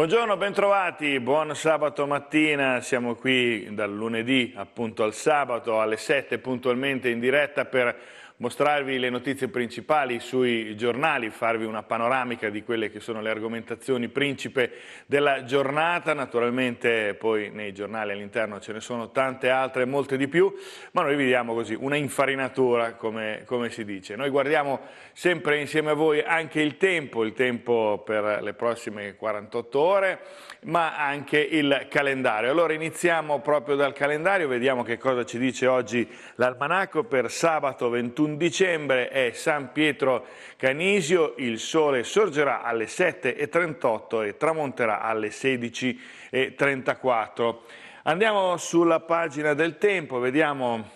Buongiorno, bentrovati, buon sabato mattina, siamo qui dal lunedì appunto al sabato alle 7 puntualmente in diretta per mostrarvi le notizie principali sui giornali, farvi una panoramica di quelle che sono le argomentazioni principe della giornata, naturalmente poi nei giornali all'interno ce ne sono tante altre, molte di più, ma noi vi diamo così una infarinatura come, come si dice. Noi guardiamo sempre insieme a voi anche il tempo, il tempo per le prossime 48 ore, ma anche il calendario. Allora iniziamo proprio dal calendario, vediamo che cosa ci dice oggi l'almanacco per sabato 21 21 dicembre è San Pietro Canisio, il sole sorgerà alle 7.38 e tramonterà alle 16.34. Andiamo sulla pagina del tempo, vediamo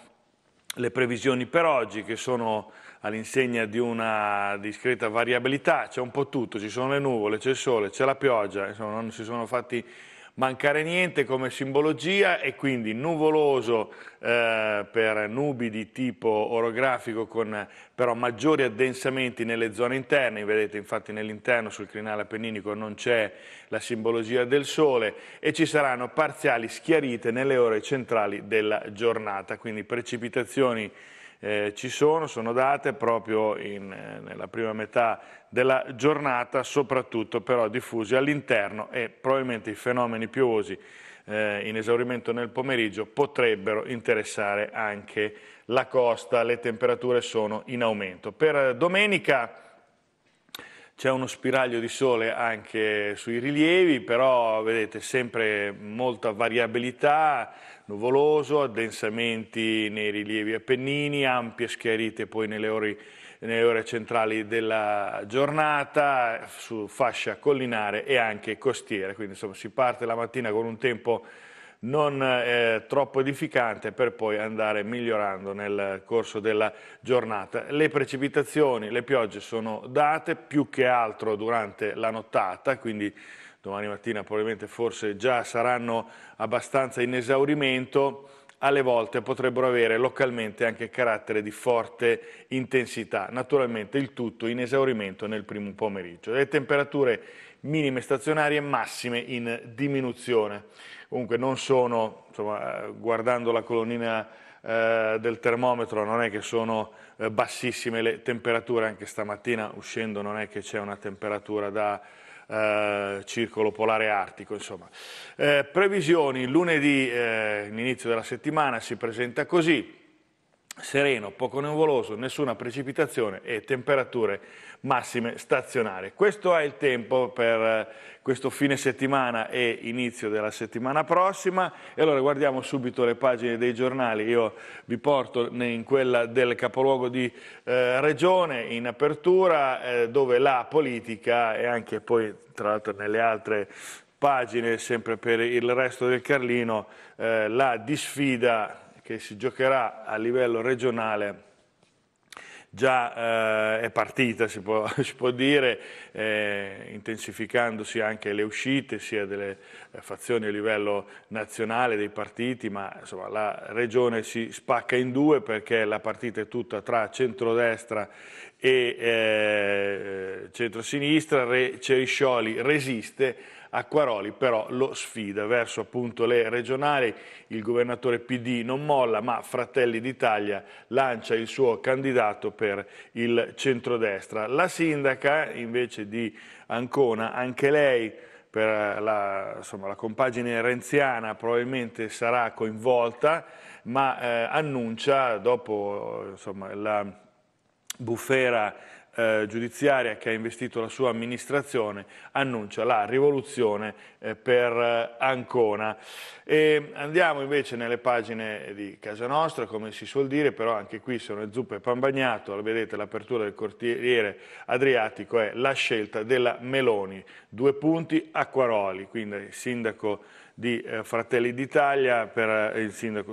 le previsioni per oggi che sono all'insegna di una discreta variabilità, c'è un po' tutto, ci sono le nuvole, c'è il sole, c'è la pioggia, insomma non si sono fatti mancare niente come simbologia e quindi nuvoloso eh, per nubi di tipo orografico con però maggiori addensamenti nelle zone interne, vedete infatti nell'interno sul crinale appenninico non c'è la simbologia del sole e ci saranno parziali schiarite nelle ore centrali della giornata, quindi precipitazioni eh, ci sono, sono date proprio in, eh, nella prima metà della giornata, soprattutto però diffusi all'interno e probabilmente i fenomeni piovosi eh, in esaurimento nel pomeriggio potrebbero interessare anche la costa, le temperature sono in aumento. Per domenica c'è uno spiraglio di sole anche sui rilievi, però vedete sempre molta variabilità, nuvoloso, addensamenti nei rilievi appennini, ampie schiarite poi nelle ore, nelle ore centrali della giornata, su fascia collinare e anche costiera. Quindi insomma si parte la mattina con un tempo non eh, troppo edificante per poi andare migliorando nel corso della giornata. Le precipitazioni, le piogge sono date più che altro durante la nottata, quindi domani mattina probabilmente forse già saranno abbastanza in esaurimento alle volte potrebbero avere localmente anche carattere di forte intensità, naturalmente il tutto in esaurimento nel primo pomeriggio. Le temperature minime stazionarie e massime in diminuzione, comunque non sono, insomma, guardando la colonnina eh, del termometro non è che sono eh, bassissime le temperature, anche stamattina uscendo non è che c'è una temperatura da eh, circolo polare artico. Eh, previsioni, lunedì, eh, l'inizio della settimana, si presenta così sereno, poco nuvoloso, nessuna precipitazione e temperature massime stazionarie. Questo è il tempo per eh, questo fine settimana e inizio della settimana prossima e allora guardiamo subito le pagine dei giornali, io vi porto in quella del capoluogo di eh, regione in apertura eh, dove la politica e anche poi tra l'altro nelle altre pagine sempre per il resto del Carlino eh, la disfida che si giocherà a livello regionale già eh, è partita, si può, si può dire, eh, intensificandosi anche le uscite sia delle eh, fazioni a livello nazionale, dei partiti, ma insomma, la regione si spacca in due perché la partita è tutta tra centrodestra e eh, centrosinistra, Re, Ceriscioli resiste Acquaroli però lo sfida verso appunto le regionali, il governatore PD non molla ma Fratelli d'Italia lancia il suo candidato per il centrodestra. La sindaca invece di Ancona, anche lei per la, insomma, la compagine renziana probabilmente sarà coinvolta ma eh, annuncia dopo insomma, la bufera eh, giudiziaria che ha investito la sua amministrazione annuncia la rivoluzione eh, per eh, Ancona. E andiamo invece nelle pagine di Casa Nostra, come si suol dire, però anche qui sono le zuppe e pan bagnato, vedete l'apertura del cortiere adriatico è la scelta della Meloni, due punti Acquaroli, quindi il sindaco di eh, Fratelli d'Italia, eh, il,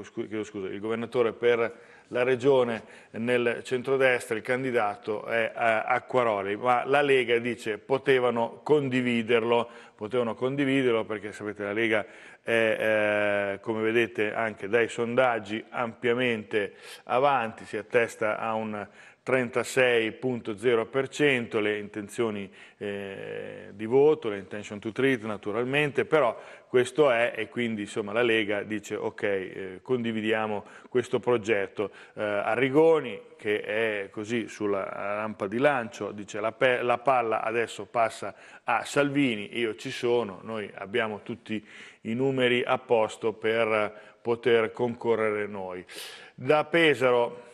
il governatore per la regione nel centrodestra, il candidato è eh, Acquaroli, ma la Lega dice potevano condividerlo, potevano condividerlo perché sapete la Lega è eh, come vedete anche dai sondaggi ampiamente avanti, si attesta a un 36.0%, le intenzioni eh, di voto, le intention to treat naturalmente, però questo è e quindi insomma, la Lega dice ok, eh, condividiamo questo progetto. Eh, Arrigoni, che è così sulla rampa di lancio, dice la, la palla adesso passa a Salvini, io ci sono, noi abbiamo tutti i numeri a posto per poter concorrere noi. Da Pesaro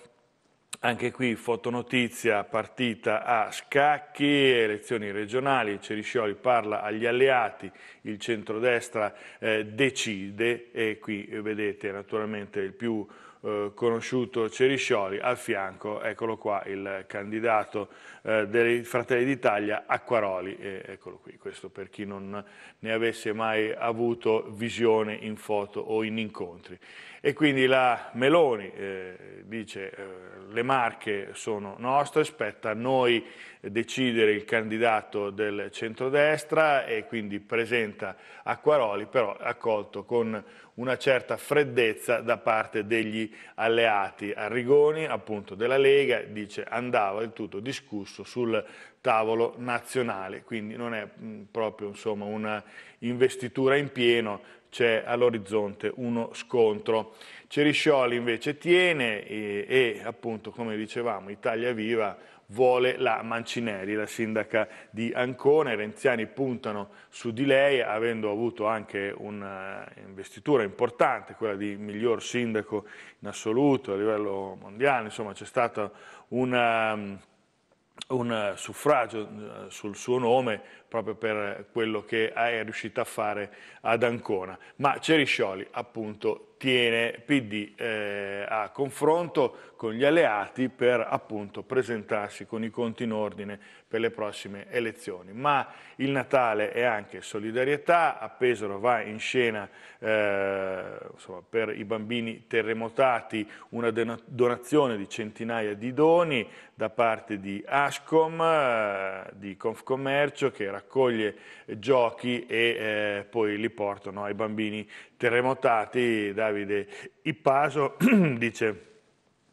anche qui fotonotizia, partita a scacchi, elezioni regionali, Ceriscioli parla agli alleati, il centrodestra eh, decide e qui eh, vedete naturalmente il più eh, conosciuto Ceriscioli, al fianco eccolo qua il candidato eh, dei Fratelli d'Italia Acquaroli, e eccolo qui, questo per chi non ne avesse mai avuto visione in foto o in incontri. E quindi la Meloni eh, dice eh, le marche sono nostre, spetta a noi decidere il candidato del centrodestra e quindi presenta Acquaroli, però accolto con una certa freddezza da parte degli alleati. Arrigoni, appunto della Lega, dice andava il tutto discusso sul tavolo nazionale, quindi non è mh, mm, proprio insomma, una investitura in pieno c'è all'orizzonte uno scontro. Ceriscioli invece tiene e, e, appunto come dicevamo Italia Viva vuole la Mancinelli, la sindaca di Ancona, i renziani puntano su di lei avendo avuto anche un'investitura importante, quella di miglior sindaco in assoluto a livello mondiale, insomma c'è stato un suffragio eh, sul suo nome proprio per quello che è riuscito a fare ad Ancona. Ma Ceriscioli appunto tiene PD eh, a confronto con gli alleati per appunto presentarsi con i conti in ordine per le prossime elezioni. Ma il Natale è anche solidarietà, a Pesaro va in scena eh, insomma, per i bambini terremotati una donazione di centinaia di doni da parte di Ascom, eh, di Confcommercio che era raccoglie giochi e eh, poi li portano ai bambini terremotati. Davide Ippaso dice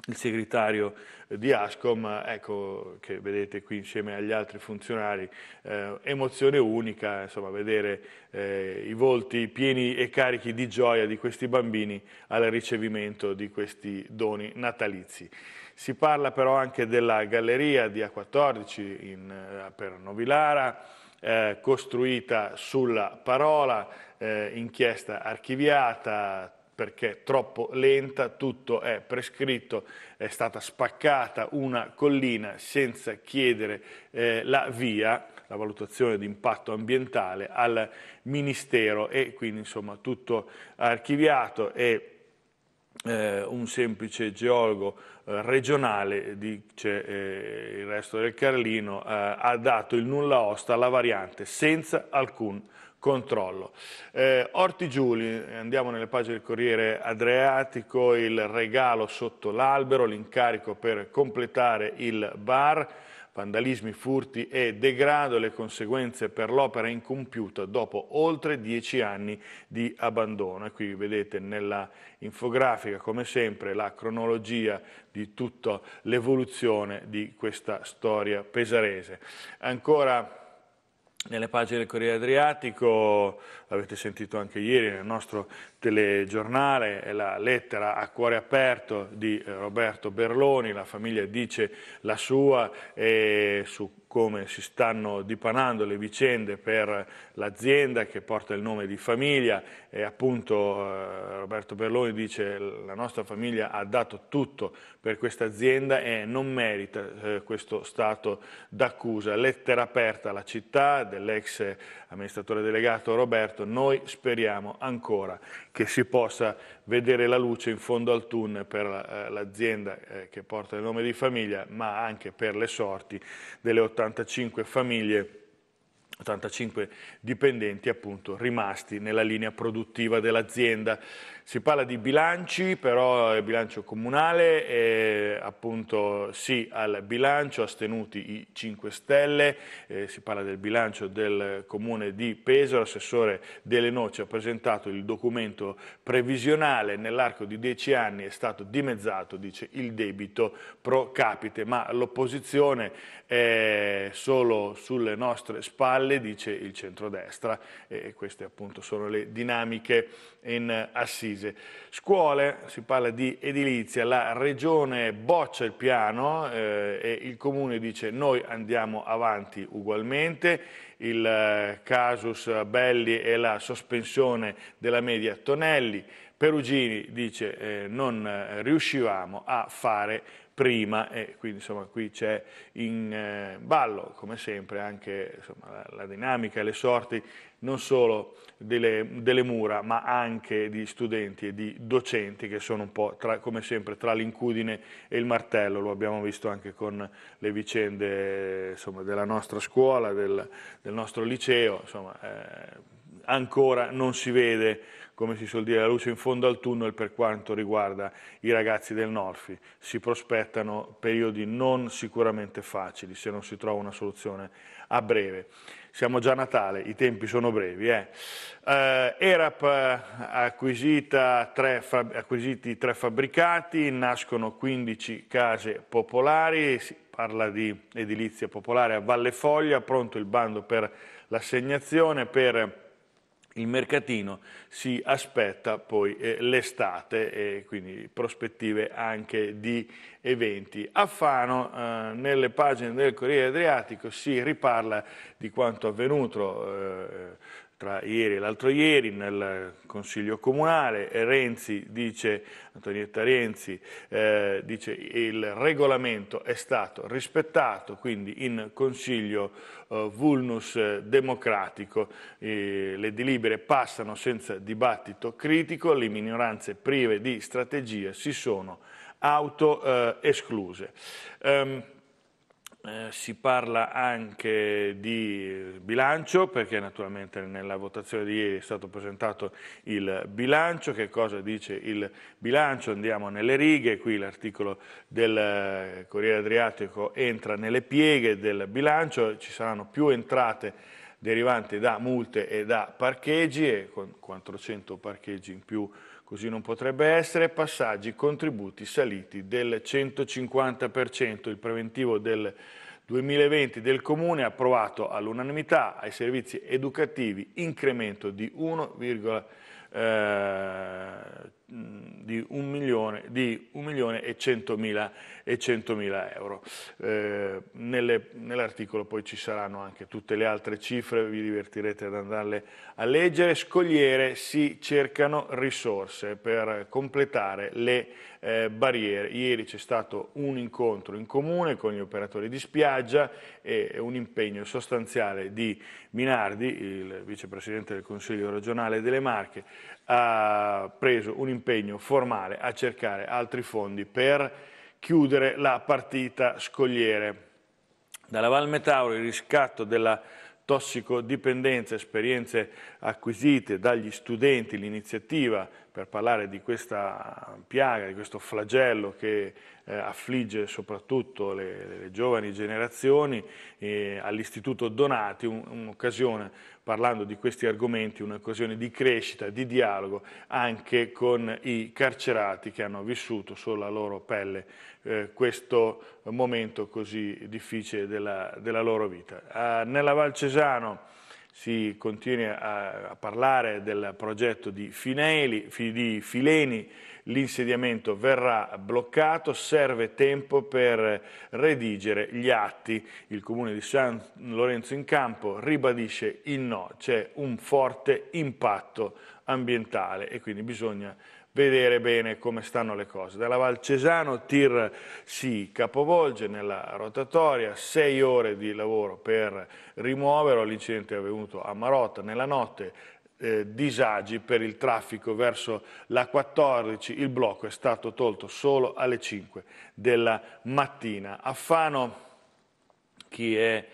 il segretario di Ascom, ecco, che vedete qui insieme agli altri funzionari, eh, emozione unica, insomma, vedere eh, i volti pieni e carichi di gioia di questi bambini al ricevimento di questi doni natalizi. Si parla però anche della galleria di A14 in, eh, per Novilara, eh, costruita sulla parola, eh, inchiesta archiviata, perché troppo lenta, tutto è prescritto, è stata spaccata una collina senza chiedere eh, la via, la valutazione di impatto ambientale al Ministero e quindi insomma tutto archiviato e eh, un semplice geologo eh, regionale, dice eh, il resto del Carlino, eh, ha dato il nulla osta alla variante senza alcun controllo. Eh, Orti Giuli, andiamo nelle pagine del Corriere Adriatico, il regalo sotto l'albero, l'incarico per completare il bar, vandalismi, furti e degrado, le conseguenze per l'opera incompiuta dopo oltre dieci anni di abbandono. E qui vedete nella infografica, come sempre, la cronologia di tutta l'evoluzione di questa storia pesarese. Ancora nelle pagine del Corriere Adriatico, l'avete sentito anche ieri nel nostro telegiornale, è la lettera a cuore aperto di eh, Roberto Berloni, la famiglia dice la sua e su come si stanno dipanando le vicende per l'azienda che porta il nome di famiglia e appunto eh, Roberto Berloni dice la nostra famiglia ha dato tutto per questa azienda e non merita eh, questo stato d'accusa. Lettera aperta alla città dell'ex amministratore delegato Roberto, noi speriamo ancora che si possa vedere la luce in fondo al tunnel per eh, l'azienda eh, che porta il nome di famiglia ma anche per le sorti delle 80 85 famiglie 85 dipendenti appunto rimasti nella linea produttiva dell'azienda. Si parla di bilanci, però bilancio comunale, eh, appunto sì al bilancio, astenuti i 5 Stelle, eh, si parla del bilancio del comune di Pesaro, l'assessore Dele Noce ha presentato il documento previsionale, nell'arco di 10 anni è stato dimezzato, dice, il debito pro capite, ma l'opposizione è solo sulle nostre spalle, dice il centrodestra, e queste appunto sono le dinamiche in Assisi. Molise. Scuole, si parla di edilizia, la regione boccia il piano eh, e il comune dice noi andiamo avanti ugualmente, il eh, casus belli e la sospensione della media Tonelli, Perugini dice eh, non eh, riuscivamo a fare prima e quindi insomma qui c'è in eh, ballo come sempre anche insomma, la, dinamica e le sorti non solo delle, delle, mura ma anche di studenti e di docenti che sono un po' tra, come sempre tra l'incudine e il martello, lo abbiamo visto anche con le vicende insomma, della nostra scuola, del, del nostro liceo, insomma eh, ancora non si vede, come si suol dire, la luce in fondo al tunnel per quanto riguarda i ragazzi del Norfi. Si prospettano periodi non sicuramente facili se non si trova una soluzione a breve. Siamo già a Natale, i tempi sono brevi. Eh. Eh, ERAP ha eh, acquisito tre fabbricati, nascono 15 case popolari, si parla di edilizia popolare a Valle Foglia, pronto il bando per l'assegnazione, per il mercatino si aspetta poi eh, l'estate e quindi prospettive anche di eventi. A Fano, eh, nelle pagine del Corriere Adriatico, si riparla di quanto avvenuto eh, tra ieri e l'altro ieri nel Consiglio Comunale, Renzi dice, Antonietta Renzi eh, dice che il regolamento è stato rispettato, quindi in Consiglio eh, vulnus democratico eh, le delibere passano senza dibattito critico, le minoranze prive di strategie si sono auto eh, escluse. Um, eh, si parla anche di bilancio, perché naturalmente nella votazione di ieri è stato presentato il bilancio. Che cosa dice il bilancio? Andiamo nelle righe, qui l'articolo del eh, Corriere Adriatico entra nelle pieghe del bilancio, ci saranno più entrate derivanti da multe e da parcheggi e con 400 parcheggi in più Così non potrebbe essere passaggi contributi saliti del 150%. Il preventivo del 2020 del Comune approvato all'unanimità ai servizi educativi incremento di 1, eh, di 1 milione, di 1 milione e 100 mila e 100.000 euro. Eh, nell'articolo poi ci saranno anche tutte le altre cifre, vi divertirete ad andarle a leggere. Scogliere si cercano risorse per completare le eh, barriere. Ieri c'è stato un incontro in comune con gli operatori di spiaggia e un impegno sostanziale di Minardi, il vicepresidente del Consiglio regionale delle Marche, ha preso un impegno formale a cercare altri fondi per chiudere la partita scogliere. Dalla Val Metauro il riscatto della tossicodipendenza, esperienze acquisite dagli studenti, l'iniziativa per parlare di questa piaga, di questo flagello che eh, affligge soprattutto le, le giovani generazioni, eh, all'Istituto Donati un'occasione, parlando di questi argomenti, un'occasione di crescita, di dialogo anche con i carcerati che hanno vissuto sulla loro pelle eh, questo momento così difficile della, della loro vita. Eh, nella Val Cesano si continua a, a parlare del progetto di, Fineli, di Fileni, l'insediamento verrà bloccato, serve tempo per redigere gli atti. Il comune di San Lorenzo in Campo ribadisce il no, c'è un forte impatto ambientale e quindi bisogna vedere bene come stanno le cose. Dalla Val Valcesano Tir si capovolge nella rotatoria, sei ore di lavoro per rimuoverlo, l'incidente è avvenuto a Marotta nella notte, eh, disagi per il traffico verso la 14, il blocco è stato tolto solo alle 5 della mattina. A Fano chi è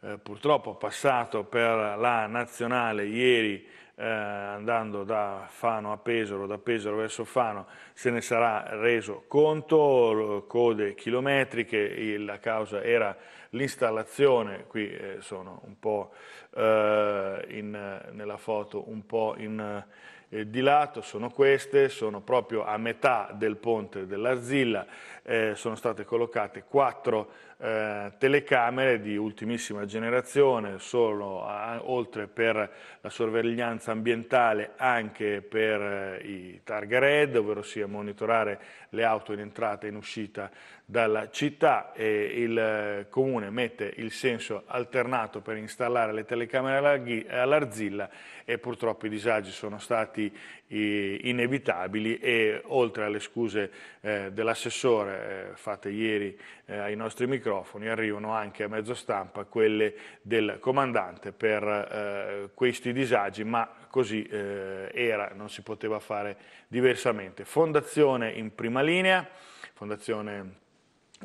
eh, purtroppo passato per la nazionale ieri eh, andando da Fano a Pesaro, da Pesaro verso Fano, se ne sarà reso conto, code chilometriche, la causa era l'installazione, qui eh, sono un po' eh, in, nella foto un po' in, eh, di lato, sono queste, sono proprio a metà del ponte dell'Arzilla, eh, sono state collocate quattro eh, telecamere di ultimissima generazione, solo a, oltre per la sorveglianza ambientale anche per eh, i targa red, ovvero sia monitorare le auto in entrata e in uscita dalla città e il eh, comune mette il senso alternato per installare le telecamere all'arzilla e purtroppo i disagi sono stati inevitabili e oltre alle scuse eh, dell'assessore eh, fatte ieri eh, ai nostri microfoni arrivano anche a mezzo stampa quelle del comandante per eh, questi disagi ma così eh, era, non si poteva fare diversamente. Fondazione in prima linea, Fondazione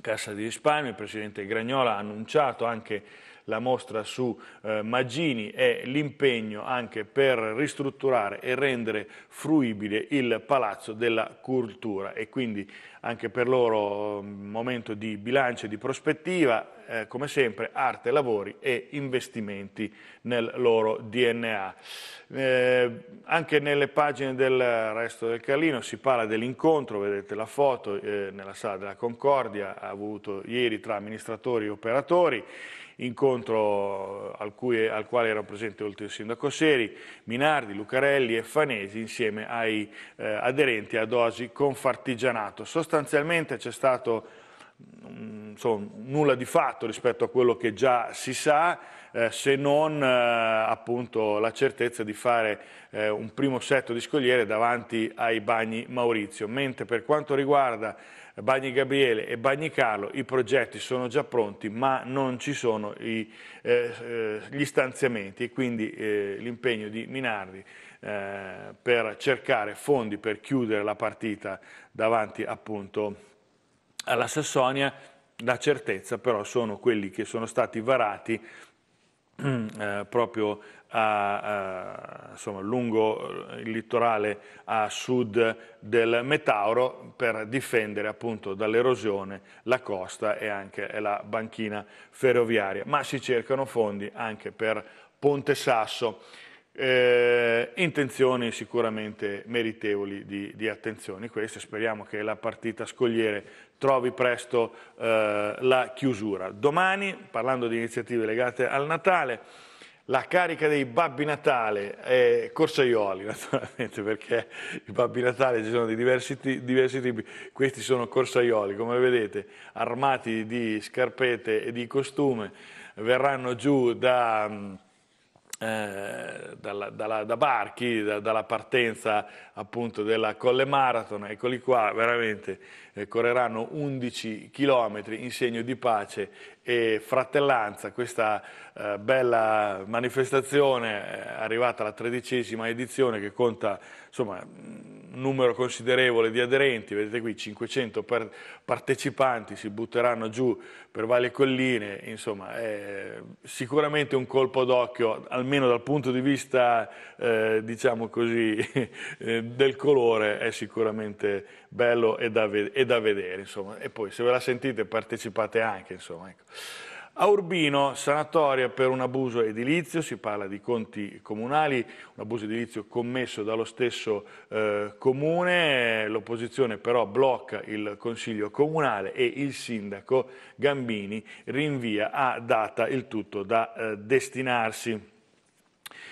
Cassa di Risparmio, il Presidente Gragnola ha annunciato anche la mostra su eh, Maggini e l'impegno anche per ristrutturare e rendere fruibile il Palazzo della Cultura e quindi anche per loro un mm, momento di bilancio e di prospettiva, eh, come sempre arte, lavori e investimenti nel loro DNA. Eh, anche nelle pagine del resto del Carlino si parla dell'incontro, vedete la foto eh, nella sala della Concordia, avuto ieri tra amministratori e operatori, incontro eh, al, cui, al quale erano presenti oltre il sindaco Seri, Minardi, Lucarelli e Fanesi insieme ai eh, aderenti a dosi confartigianato. Sostanzialmente c'è stato mm, insomma, nulla di fatto rispetto a quello che già si sa, eh, se non eh, appunto la certezza di fare eh, un primo set di scogliere davanti ai bagni Maurizio. Mentre per quanto riguarda Bagni Gabriele e Bagni Carlo, i progetti sono già pronti ma non ci sono i, eh, eh, gli stanziamenti e quindi eh, l'impegno di Minardi eh, per cercare fondi per chiudere la partita davanti appunto alla Sassonia, la certezza però sono quelli che sono stati varati Mm, eh, proprio a, a insomma, lungo il litorale a sud del Metauro per difendere appunto dall'erosione la costa e anche la banchina ferroviaria. Ma si cercano fondi anche per Ponte Sasso. Eh, intenzioni sicuramente meritevoli di, di attenzione queste, speriamo che la partita scogliere trovi presto eh, la chiusura. Domani, parlando di iniziative legate al Natale, la carica dei Babbi Natale e Corsaioli, naturalmente, perché i Babbi Natale ci sono di diversi, diversi, tipi, questi sono Corsaioli, come vedete, armati di scarpette e di costume, verranno giù da mm, eh, dalla, dalla, da Barchi, da, dalla partenza appunto della Colle Marathon, eccoli qua, veramente eh, correranno 11 km in segno di pace e fratellanza, questa eh, bella manifestazione eh, arrivata alla tredicesima edizione che conta insomma un numero considerevole di aderenti, vedete qui 500 partecipanti si butteranno giù per varie colline, insomma è sicuramente un colpo d'occhio, almeno dal punto di vista eh, diciamo così, eh, del colore è sicuramente bello e da, e da vedere. Insomma. E poi se ve la sentite partecipate anche. Insomma, ecco. A Urbino, sanatoria per un abuso edilizio, si parla di conti comunali, un abuso edilizio commesso dallo stesso eh, comune, l'opposizione però blocca il Consiglio Comunale e il sindaco Gambini rinvia a data il tutto da eh, destinarsi.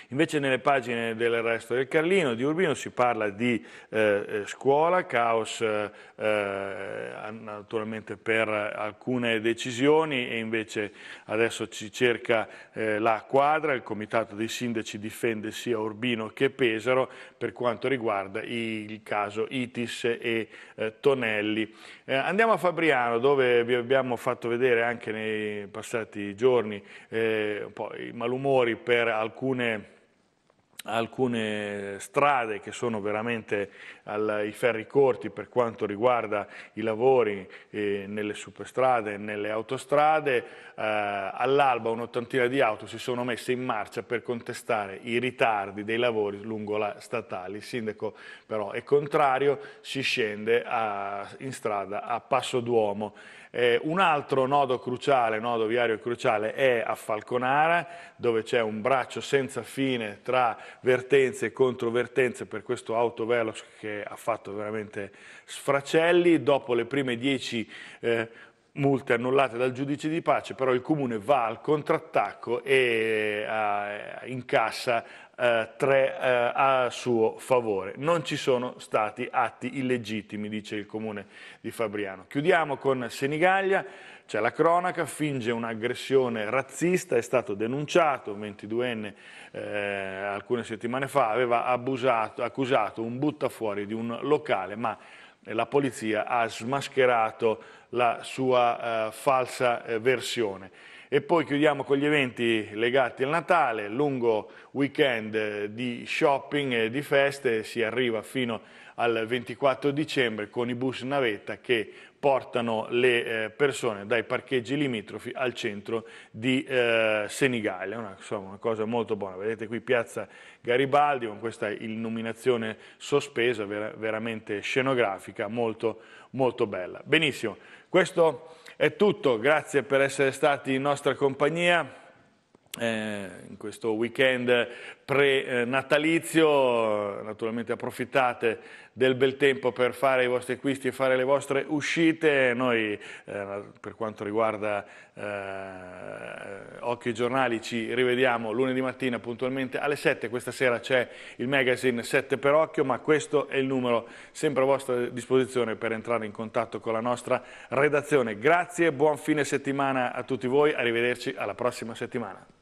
Invece nelle pagine del resto del Carlino, di Urbino, si parla di eh, eh scuola, caos eh, eh naturalmente per alcune decisioni e invece adesso ci cerca eh, la quadra, il comitato dei sindaci difende sia Urbino che Pesaro per quanto riguarda il caso Itis e eh, Tonelli. andiamo a Fabriano dove vi abbiamo fatto vedere anche nei passati giorni un po' i malumori per alcune alcune strade che sono veramente ai ferri corti per quanto riguarda i lavori eh, nelle superstrade, e nelle autostrade, eh, all'alba un'ottantina di auto si sono messe in marcia per contestare i ritardi dei lavori lungo la statale, il sindaco però è contrario, si scende a, in strada a Passo Duomo. Eh, un altro nodo cruciale, nodo viario cruciale, è a Falconara, dove c'è un braccio senza fine tra vertenze e controvertenze per questo autovelox che ha fatto veramente sfracelli. Dopo le prime dieci eh, multe annullate dal giudice di pace, però il comune va al contrattacco e uh, incassa uh, tre uh, a suo favore. Non ci sono stati atti illegittimi, dice il comune di Fabriano. Chiudiamo con Senigallia. C'è la cronaca, finge un'aggressione razzista, è stato denunciato, un 22enne eh, alcune settimane fa aveva abusato, accusato un buttafuori di un locale, ma la polizia ha smascherato la sua eh, falsa eh, versione. E poi chiudiamo con gli eventi legati al Natale, lungo weekend eh, di shopping e di feste, si arriva fino al 24 dicembre con i bus navetta che portano le eh, persone dai parcheggi limitrofi al centro di eh, Senigallia, una, insomma, una cosa molto buona. Vedete qui Piazza Garibaldi con questa illuminazione sospesa, ver veramente scenografica, molto, molto bella. Benissimo, questo è tutto, grazie per essere stati in nostra compagnia. Eh, in questo weekend pre-natalizio, eh, naturalmente approfittate del bel tempo per fare i vostri acquisti e fare le vostre uscite. Noi eh, per quanto riguarda eh, Occhio Giornali ci rivediamo lunedì mattina puntualmente alle 7. Questa sera c'è il magazine 7 per Occhio, ma questo è il numero sempre a vostra disposizione per entrare in contatto con la nostra redazione. Grazie, buon fine settimana a tutti voi, arrivederci alla prossima settimana.